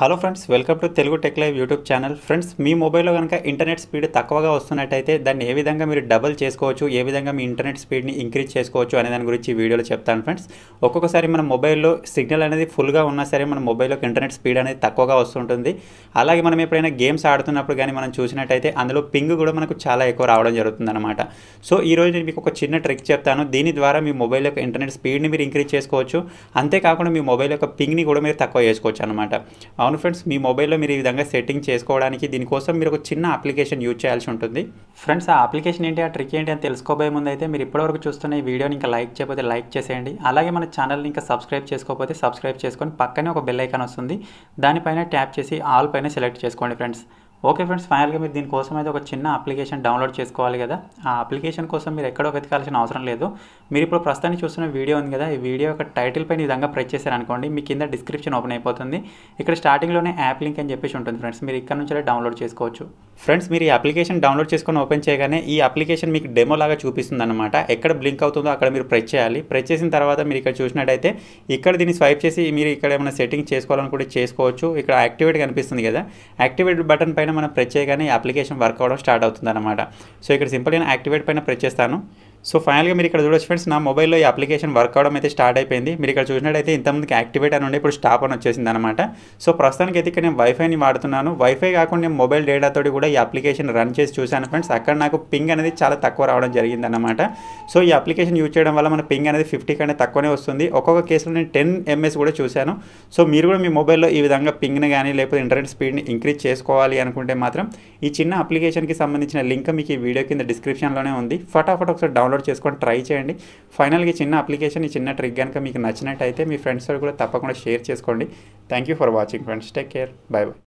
hello friends welcome to Telugu tech live YouTube channel friends మీ మొబైల్లో కనుక ఇంటర్నెట్ స్పీడ్ తక్కువగా వస్తున్నట్టయితే దాన్ని ఏ విధంగా మీరు డబుల్ చేసుకోవచ్చు ఏ విధంగా మీ ఇంటర్నెట్ స్పీడ్ని ఇంక్రీజ్ చేసుకోవచ్చు అనే దాని గురించి వీడియోలో చెప్తాను ఫ్రెండ్స్ ఒక్కొక్కసారి మన మొబైల్లో సిగ్నల్ అనేది ఫుల్గా ఉన్నా సరే మన మొబైల్లోకి ఇంటర్నెట్ స్పీడ్ అనేది తక్కువగా వస్తుంటుంది అలాగే మనం ఎప్పుడైనా గేమ్స్ ఆడుతున్నప్పుడు కానీ మనం చూసినట్టయితే అందులో పింగ్ కూడా మనకు చాలా ఎక్కువ రావడం జరుగుతుంది అనమాట సో ఈరోజు నేను మీకు ఒక చిన్న ట్రిక్ చెప్తాను దీని ద్వారా మీ మొబైల్ యొక్క ఇంటర్నెట్ స్పీడ్ని మీరు ఇంక్రీజ్ చేసుకోవచ్చు అంతేకాకుండా మీ మొబైల్ యొక్క పింగ్ని కూడా మీరు తక్కువ చేసుకోవచ్చు అనమాట అవును ఫ్రెండ్స్ మీ మొబైల్లో మీరు ఈ విధంగా సెట్టింగ్ చేసుకోవడానికి దీనికోసం మీరు ఒక చిన్న అప్లికేషన్ యూజ్ చేయాల్సి ఉంటుంది ఫ్రెండ్స్ ఆ అప్లికేషన్ ఏంటి ఆ ట్రిక్ ఏంటి అని తెలుసుకోబోయే ముందు అయితే మీరు ఇప్పటివరకు చూస్తున్న ఈ వీడియోని ఇంకా లైక్ చేయకపోతే లైక్ చేసేయండి అలాగే మన ఛానల్ని ఇంకా సబ్స్క్రైబ్ చేసుకోకపోతే సబ్స్క్రైబ్ చేసుకొని పక్కనే ఒక బెల్ ఐకాన్ వస్తుంది దానిపైన ట్యాప్ చేసి ఆల్ పైన సెలెక్ట్ చేసుకోండి ఫ్రెండ్స్ ఓకే ఫ్రెండ్స్ ఫైనల్గా మీరు దీనికోసం అయితే ఒక చిన్న అప్లికేషన్ డౌన్లోడ్ చేసుకోవాలి కదా ఆ అప్లికేషన్ కోసం మీరు ఎక్కడో వెతకాల్సిన అవసరం లేదు మీరు ఇప్పుడు ప్రస్తుతానికి చూస్తున్న వీడియో ఉంది కదా ఈ వీడియో యొక్క టైటిల్ పైన విధంగా ప్రెస్ చేశారనుకోండి మీ కింద డిస్క్రిప్షన్ ఓపెన్ అయిపోతుంది ఇక్కడ స్టార్టింగ్లోనే యాప్ లింక్ అని చెప్పేసి ఉంటుంది ఫ్రెండ్స్ మీరు ఇక్కడ నుంచి డౌన్లోడ్ చేసుకోవచ్చు ఫ్రెండ్స్ మీరు ఈ అప్లికేషన్ డౌన్లోడ్ చేసుకొని ఓపెన్ చేయగానే ఈ అప్లికేషన్ మీకు డెమో లాగా చూపిస్తుంది అనమాట ఎక్కడ బ్లింక్ అవుతుందో అక్కడ మీరు ప్రెస్ చేయాలి ప్రెస్ చేసిన తర్వాత మీరు ఇక్కడ చూసినట్టయితే ఇక్కడ దీన్ని స్వైప్ చేసి మీరు ఇక్కడ ఏమైనా సెట్టింగ్ చేసుకోవాలని కూడా చేసుకోవచ్చు ఇక్కడ యాక్టివేట్ కనిపిస్తుంది కదా యాక్టివేట్ బటన్ పైన పైన మనం ప్రెస్ చేయగానే అప్లికేషన్ వర్క్ అవ్వడం స్టార్ట్ అవుతుంది అనమాట సో ఇక్కడ సింపుల్గా యాక్టివేట్ పైన ప్రెస్ చేస్తాను సో ఫైనల్గా మీరు ఇక్కడ చూడొచ్చు ఫ్రెండ్స్ నా మొబైల్లో ఈ అప్లికేషన్ వర్క్ అవడం అయితే స్టార్ట్ అయిపోయింది మీరు ఇక్కడ చూసినట్టయితే ఇంతమందికి యాక్టివేట్ అని ఉండే ఇప్పుడు స్టాప్ అని వచ్చేసింది అనమాట సో ప్రస్తుతానికి అయితే ఇక్కడ నేను వైఫైని వాడుతున్నాను వైఫై కాకుండా నేను మొబైల్ డేటాతో కూడా ఈ అప్లికేషన్ రన్ చేసి చూశాను ఫ్రెండ్స్ అక్కడ నాకు పింగ్ అనేది చాలా తక్కువ రావడం జరిగిందన్నమాట సో ఈ అప్లికేషన్ యూజ్ చేయడం వల్ల మన పింగ్ అనేది ఫిఫ్టీ కంటే తక్కువనే వస్తుంది ఒక్కొక్క కేసులో నేను టెన్ ఎంఎస్ కూడా చూశాను సో మీరు కూడా మీ మొబైల్లో ఈ విధంగా పింగ్ని కానీ లేకపోతే ఇంటర్నెట్ స్పీడ్ని ఇంక్రీజ్ చేసుకోవాలి అనుకుంటే మాత్రం ఈ చిన్న అప్లికేషన్కి సంబంధించిన లింక్ మీకు ఈ వీడియో కింద డిస్క్రిప్షన్లోనే ఉంది ఫటాఫట్ ఒకసారి డౌన్ డౌన్లోడ్ చేసుకొని ట్రై చేయండి ఫైనల్గా చిన్న అప్లికేషన్ ఈ చిన్న ట్రిక్ కనుక మీకు నచ్చినట్టయితే మీ ఫ్రెండ్స్ కూడా తప్పకుండా షేర్ చేసుకోండి thank you for watching friends take care bye by